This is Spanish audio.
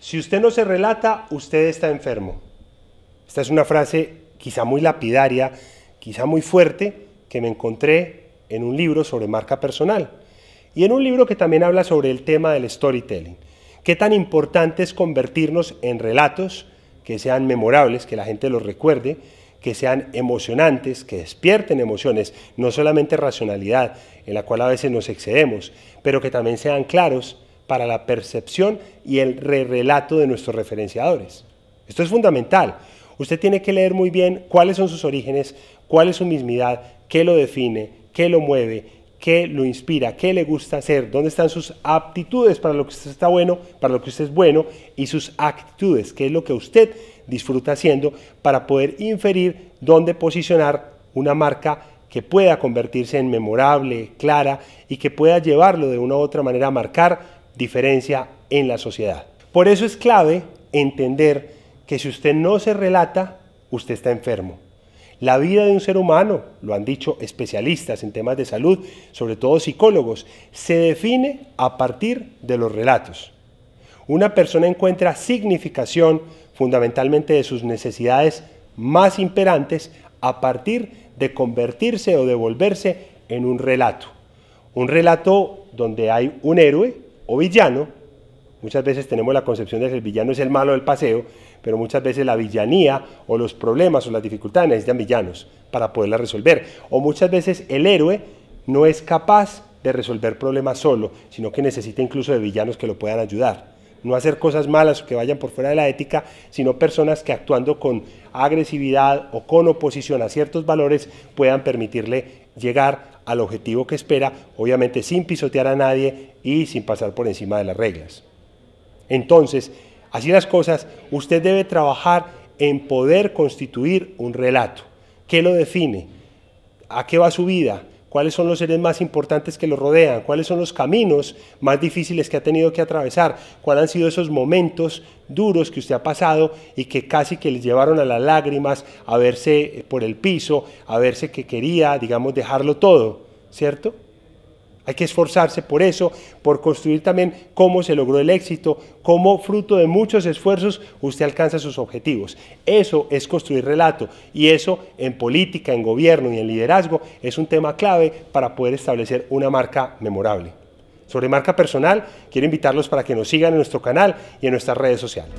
Si usted no se relata, usted está enfermo. Esta es una frase quizá muy lapidaria, quizá muy fuerte, que me encontré en un libro sobre marca personal y en un libro que también habla sobre el tema del storytelling. Qué tan importante es convertirnos en relatos que sean memorables, que la gente los recuerde, que sean emocionantes, que despierten emociones, no solamente racionalidad, en la cual a veces nos excedemos, pero que también sean claros, para la percepción y el relato de nuestros referenciadores. Esto es fundamental. Usted tiene que leer muy bien cuáles son sus orígenes, cuál es su mismidad, qué lo define, qué lo mueve, qué lo inspira, qué le gusta hacer, dónde están sus aptitudes para lo que usted está bueno, para lo que usted es bueno y sus actitudes, qué es lo que usted disfruta haciendo para poder inferir dónde posicionar una marca que pueda convertirse en memorable, clara y que pueda llevarlo de una u otra manera a marcar diferencia en la sociedad. Por eso es clave entender que si usted no se relata, usted está enfermo. La vida de un ser humano, lo han dicho especialistas en temas de salud, sobre todo psicólogos, se define a partir de los relatos. Una persona encuentra significación fundamentalmente de sus necesidades más imperantes a partir de convertirse o devolverse en un relato. Un relato donde hay un héroe, o villano, muchas veces tenemos la concepción de que el villano es el malo del paseo, pero muchas veces la villanía o los problemas o las dificultades necesitan villanos para poderlas resolver. O muchas veces el héroe no es capaz de resolver problemas solo, sino que necesita incluso de villanos que lo puedan ayudar no hacer cosas malas que vayan por fuera de la ética, sino personas que actuando con agresividad o con oposición a ciertos valores puedan permitirle llegar al objetivo que espera, obviamente sin pisotear a nadie y sin pasar por encima de las reglas. Entonces, así las cosas, usted debe trabajar en poder constituir un relato. ¿Qué lo define? ¿A qué va su vida? cuáles son los seres más importantes que lo rodean, cuáles son los caminos más difíciles que ha tenido que atravesar, cuáles han sido esos momentos duros que usted ha pasado y que casi que les llevaron a las lágrimas, a verse eh, por el piso, a verse que quería, digamos, dejarlo todo, ¿cierto? Hay que esforzarse por eso, por construir también cómo se logró el éxito, cómo fruto de muchos esfuerzos usted alcanza sus objetivos. Eso es construir relato y eso en política, en gobierno y en liderazgo es un tema clave para poder establecer una marca memorable. Sobre marca personal, quiero invitarlos para que nos sigan en nuestro canal y en nuestras redes sociales.